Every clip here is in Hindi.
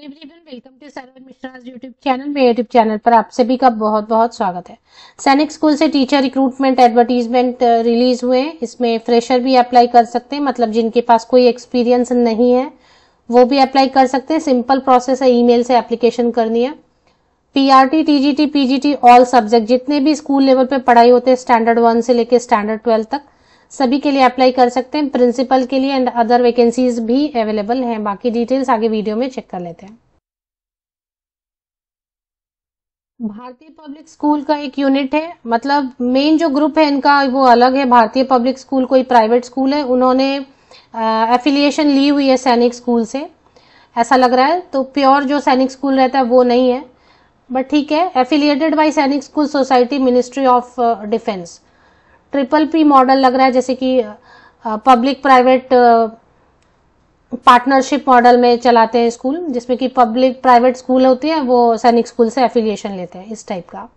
welcome to Sarvan Mishra YouTube channel मेरे यूट्यूब चैनल पर आप सभी का बहुत बहुत स्वागत है सैनिक स्कूल से टीचर रिक्रूटमेंट एडवर्टीजमेंट रिलीज हुए हैं इसमें फ्रेशर भी अप्लाई कर सकते हैं मतलब जिनके पास कोई एक्सपीरियंस नहीं है वो भी अप्लाई कर सकते हैं सिंपल प्रोसेस है ई से एप्लीकेशन करनी है PRT TGT PGT all subject जितने भी स्कूल लेवल पे पढ़ाई होते हैं स्टैंडर्ड वन से लेकर स्टैंडर्ड ट्वेल्व तक सभी के लिए अप्लाई कर सकते हैं प्रिंसिपल के लिए एंड अदर वैकेंसीज भी अवेलेबल हैं बाकी डिटेल्स आगे वीडियो में चेक कर लेते हैं भारतीय पब्लिक स्कूल का एक यूनिट है मतलब मेन जो ग्रुप है इनका वो अलग है भारतीय पब्लिक स्कूल कोई प्राइवेट स्कूल है उन्होंने एफिलिएशन ली हुई है सैनिक स्कूल से ऐसा लग रहा है तो प्योर जो सैनिक स्कूल रहता है वो नहीं है बट ठीक है affiliated by Sainik school society ministry of defence triple P model लग रहा है जैसे कि पब्लिक प्राइवेट पार्टनरशिप मॉडल में चलाते हैं स्कूल जिसमें कि पब्लिक प्राइवेट स्कूल होते हैं वो सैनिक स्कूल से एफिलिएशन लेते हैं इस टाइप का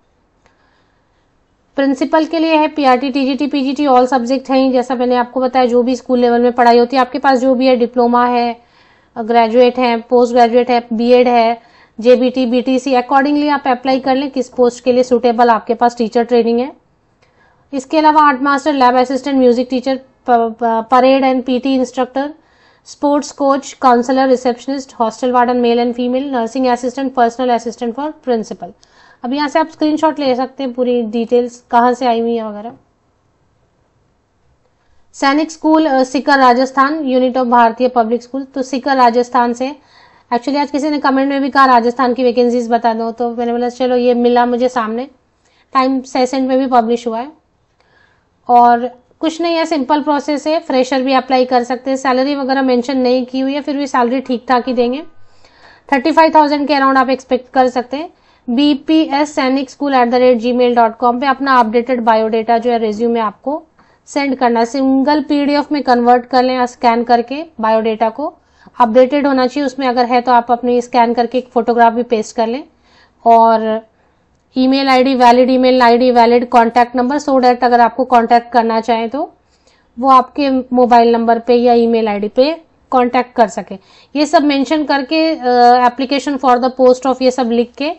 प्रिंसिपल के लिए है PRT TGT PGT all subject हैं जैसा मैंने आपको बताया जो भी स्कूल लेवल में पढ़ाई होती है आपके पास जो भी है डिप्लोमा है ग्रेजुएट है पोस्ट ग्रेजुएट है बी है जेबीटी बीटीसी अकॉर्डिंगली आप अप्लाई कर लें किस पोस्ट के लिए सुटेबल आपके पास टीचर ट्रेनिंग है इसके अलावा art master lab assistant music teacher parade and PT instructor sports coach counsellor receptionist hostel warden male and female nursing assistant personal assistant for principal अब यहाँ से आप स्क्रीनशॉट ले सकते हैं पूरी डिटेल्स कहाँ से आई हुई है वगैरह Sainik school Sikar Rajasthan unit of Bhartiya public school तो सिकर राजस्थान से एक्चुअली आज किसी ने कमेंट में भी कहा राजस्थान की वैकेंसीज बता दो तो मैंने बोला चलो ये मिला मुझे सामने टाइम सेशन में भी पब्लिश हुआ है और कुछ नहीं है सिंपल प्रोसेस है फ्रेशर भी अप्लाई कर सकते हैं सैलरी वगैरह मेंशन नहीं की हुई है फिर भी सैलरी ठीक ठाक ही देंगे थर्टी फाइव थाउजेंड के अराउंड आप एक्सपेक्ट कर सकते हैं B P S Sainik school at the rate G mail dot com पर अपना अपडेटेड बायोडेटा जो है रेज्यूम आपको सेंड करना सिंगल पीडीएफ में कन्वर्ट कर लें स्कैन करके बायोडेटा को अपडेटेड होना चाहिए उसमें अगर है तो आप अपनी स्कैन करके एक फोटोग्राफ भी पेस्ट कर लें और email ID valid email ID valid contact number so that अगर आपको कॉन्टैक्ट करना चाहे तो वो आपके मोबाइल नंबर पे या ईमेल आईडी पे कॉन्टैक्ट कर सके ये सब मेंशन करके application for the post of ये सब लिख के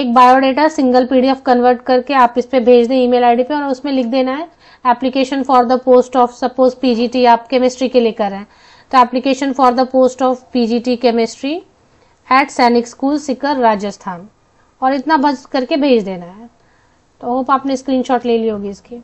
एक बायोडाटा सिंगल पीडीएफ कन्वर्ट करके आप इस पे भेज दें ईमेल आईडी पे और उसमें लिख देना है application for the post of suppose PGT आप केमिस्ट्री के लिए कर रहे हैं तो application for the post of PGT chemistry at Sainik school Sikar Rajasthan और इतना बस करके भेज देना है तो होप आपने स्क्रीनशॉट ले ली होगी इसकी